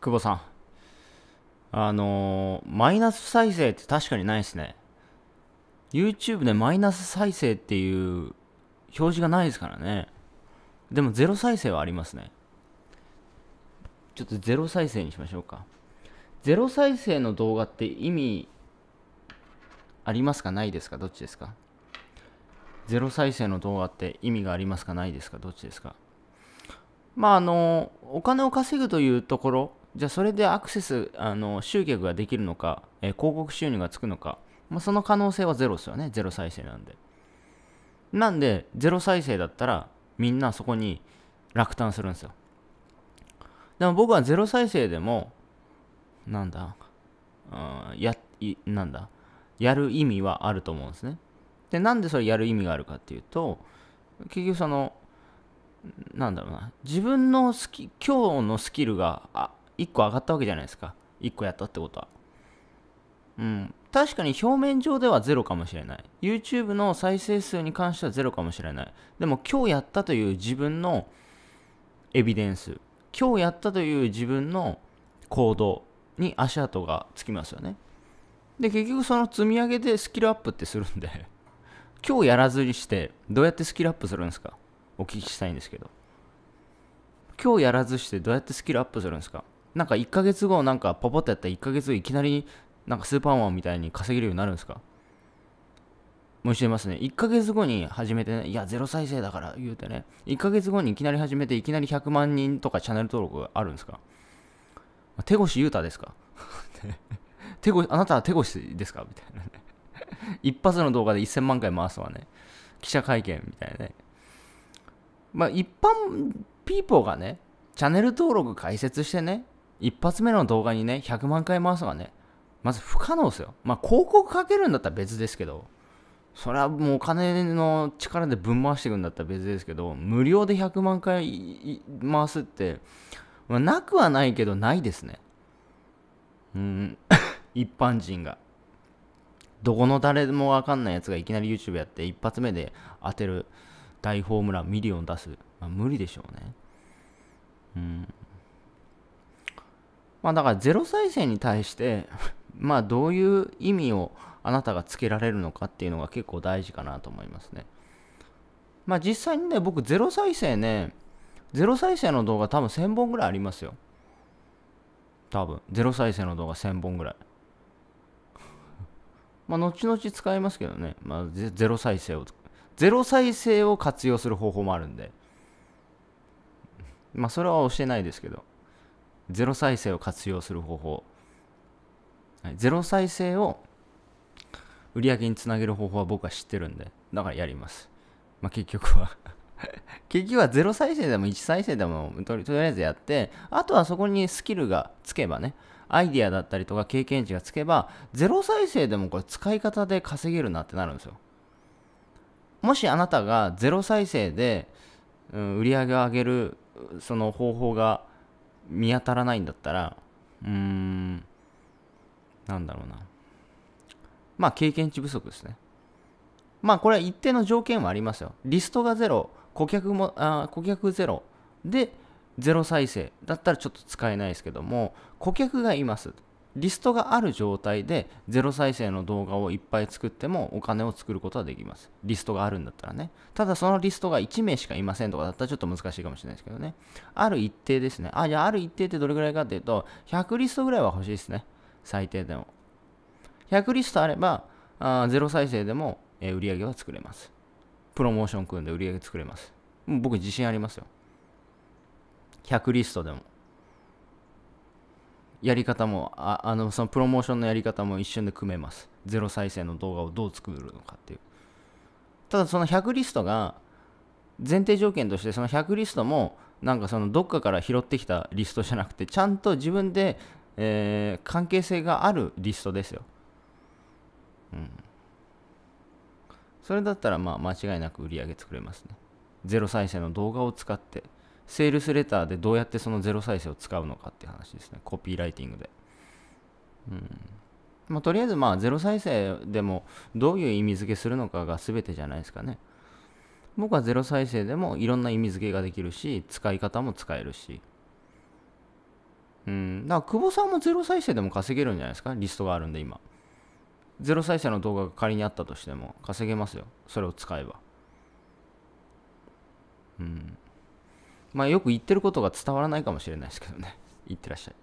久保さん。あのー、マイナス再生って確かにないですね。YouTube でマイナス再生っていう表示がないですからね。でもゼロ再生はありますね。ちょっとゼロ再生にしましょうか。ゼロ再生の動画って意味ありますかないですかどっちですかゼロ再生の動画って意味がありますかないですかどっちですかまああの、お金を稼ぐというところじゃあそれでアクセスあの集客ができるのか、えー、広告収入がつくのか、まあ、その可能性はゼロですよねゼロ再生なんでなんでゼロ再生だったらみんなそこに落胆するんですよでも僕はゼロ再生でもなんだうんやなんだやる意味はあると思うんですねでなんでそれやる意味があるかっていうと結局そのなんだろうな自分のスキ今日のスキルが1個上がったわけじゃないですか1個やったってことはうん確かに表面上ではゼロかもしれない YouTube の再生数に関してはゼロかもしれないでも今日やったという自分のエビデンス今日やったという自分の行動に足跡がつきますよねで結局その積み上げでスキルアップってするんで今日やらずにしてどうやってスキルアップするんですかお聞きしたいんですけど今日やらずしてどうやってスキルアップするんですかなんか1ヶ月後なんかポポってやったら1ヶ月後いきなりなんかスーパーマンみたいに稼げるようになるんですかもうしてますね。1ヶ月後に始めてね、いや、ゼロ再生だから言うてね、1ヶ月後にいきなり始めて、いきなり100万人とかチャンネル登録あるんですか手越優太ですか 手越あなたは手越ですかみたいなね。一発の動画で1000万回回すわね。記者会見みたいなね。まあ、一般ピーポーがね、チャンネル登録解説してね、一発目の動画にね、100万回回すのはね、まず不可能ですよ。まあ、広告かけるんだったら別ですけど、それはもうお金の力でぶん回していくんだったら別ですけど、無料で100万回回すって、まあ、なくはないけど、ないですね。うん、一般人が。どこの誰もわかんないやつがいきなり YouTube やって、一発目で当てる大ホームランミリオン出す。まあ、無理でしょうね。まあ、だからゼロ再生に対して まあどういう意味をあなたがつけられるのかっていうのが結構大事かなと思いますね。まあ実際にね、僕ゼロ再生ね、ゼロ再生の動画多分1000本ぐらいありますよ。多分。ゼロ再生の動画1000本ぐらい。まあ後々使いますけどね。まあゼロ再生を。ゼロ再生を活用する方法もあるんで。まあそれは教えないですけど。ゼロ再生を活用する方法、はい、ゼロ再生を売り上げにつなげる方法は僕は知ってるんでだからやります、まあ、結局は 結局はゼロ再生でも1再生でもとりあえずやってあとはそこにスキルがつけばねアイディアだったりとか経験値がつけばゼロ再生でもこれ使い方で稼げるなってなるんですよもしあなたがゼロ再生で、うん、売り上げを上げるその方法が見当たらないんだったら、うーん、なんだろうな。まあ、経験値不足ですね。まあ、これは一定の条件はありますよ。リストがゼロ、顧客も、あ顧客ゼロで、ゼロ再生だったらちょっと使えないですけども、顧客がいます。リストがある状態でゼロ再生の動画をいっぱい作ってもお金を作ることはできます。リストがあるんだったらね。ただそのリストが1名しかいませんとかだったらちょっと難しいかもしれないですけどね。ある一定ですね。あ、じゃあある一定ってどれぐらいかっていうと、100リストぐらいは欲しいですね。最低でも。100リストあれば、あゼロ再生でも、えー、売り上げは作れます。プロモーション組んで売り上げ作れます。僕自信ありますよ。100リストでも。やり方もああのそのプロモーションのやり方も一瞬で組めますゼロ再生の動画をどう作るのかっていうただその100リストが前提条件としてその100リストもなんかそのどっかから拾ってきたリストじゃなくてちゃんと自分で、えー、関係性があるリストですよ、うん、それだったらまあ間違いなく売り上げ作れますねゼロ再生の動画を使ってセールスレターでどうやってそのゼロ再生を使うのかっていう話ですね。コピーライティングで。うん。まあ、とりあえず、まあ、ゼロ再生でもどういう意味付けするのかが全てじゃないですかね。僕はゼロ再生でもいろんな意味付けができるし、使い方も使えるし。うん。だから、久保さんもゼロ再生でも稼げるんじゃないですかリストがあるんで、今。ゼロ再生の動画が仮にあったとしても稼げますよ。それを使えば。うん。まあ、よく言ってることが伝わらないかもしれないですけどね。いってらっしゃい。